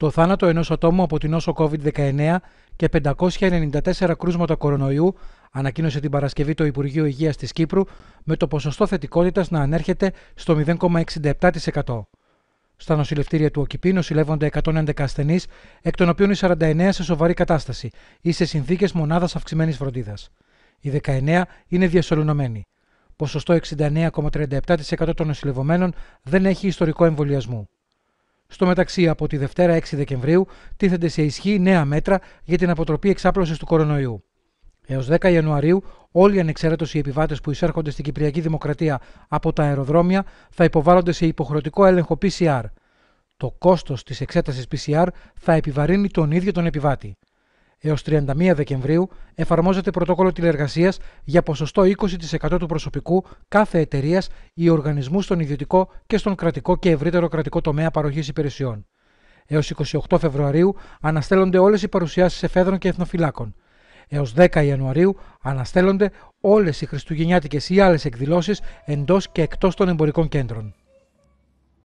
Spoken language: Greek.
το θάνατο ενός ατόμου από την νόσο COVID-19 και 594 κρούσματα κορονοϊού, ανακοίνωσε την Παρασκευή το Υπουργείο Υγείας της Κύπρου, με το ποσοστό θετικότητας να ανέρχεται στο 0,67%. Στα νοσηλευτήρια του ΟΚΙΠΗ νοσηλεύονται 111 ασθενείς, εκ των οποίων οι 49 σε σοβαρή κατάσταση ή σε συνθήκες μονάδας αυξημένης φροντίδας. Οι 19 είναι διασωληνωμένοι. Ποσοστό 69,37% των νοσηλευωμένων δεν έχει ιστορικό εμβολιασμού. Στο μεταξύ, από τη Δευτέρα 6 Δεκεμβρίου τίθενται σε ισχύ νέα μέτρα για την αποτροπή εξάπλωσης του κορονοϊού. Έως 10 Ιανουαρίου, όλοι οι οι επιβάτες που εισέρχονται στην Κυπριακή Δημοκρατία από τα αεροδρόμια θα υποβάλλονται σε υποχρεωτικό έλεγχο PCR. Το κόστος της εξέτασης PCR θα επιβαρύνει τον ίδιο τον επιβάτη έως 31 Δεκεμβρίου εφαρμόζεται πρωτόκολλο τηλεργασίας για ποσοστό 20% του προσωπικού κάθε εταιρείας ή οργανισμού στον ιδιωτικό και στον κρατικό και ευρύτερο κρατικό τομέα παροχής υπηρεσιών. Έως 28 Φεβρουαρίου αναστέλλονται όλες οι παρουσιάσεις εφέδρων και εθνοφυλάκων. Έως 10 Ιανουαρίου αναστέλλονται όλες οι χριστουγεννιάτικες ή άλλες εκδηλώσεις εντός και εκτός των εμπορικών κέντρων.